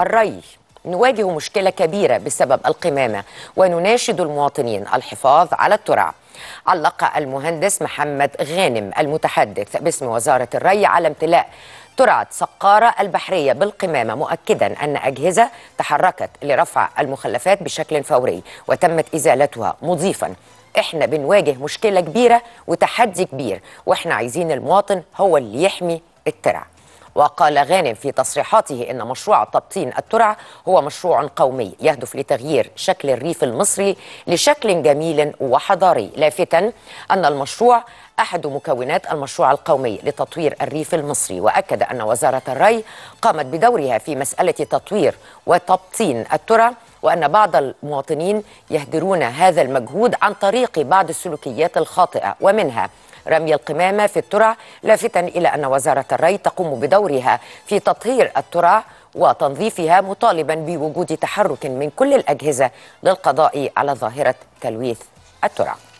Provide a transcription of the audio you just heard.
الري نواجه مشكلة كبيرة بسبب القمامة ونناشد المواطنين الحفاظ على الترع علق المهندس محمد غانم المتحدث باسم وزارة الري على امتلاء ترعة سقارة البحرية بالقمامة مؤكدا أن أجهزة تحركت لرفع المخلفات بشكل فوري وتمت إزالتها مضيفا احنا بنواجه مشكلة كبيرة وتحدي كبير واحنا عايزين المواطن هو اللي يحمي الترع وقال غانم في تصريحاته إن مشروع تبطين الترع هو مشروع قومي يهدف لتغيير شكل الريف المصري لشكل جميل وحضاري لافتا أن المشروع أحد مكونات المشروع القومي لتطوير الريف المصري وأكد أن وزارة الري قامت بدورها في مسألة تطوير وتبطين الترع وأن بعض المواطنين يهدرون هذا المجهود عن طريق بعض السلوكيات الخاطئة ومنها رمي القمامة في الترع لافتا إلى أن وزارة الري تقوم بدورها في تطهير الترع وتنظيفها مطالبا بوجود تحرك من كل الأجهزة للقضاء على ظاهرة تلويث الترع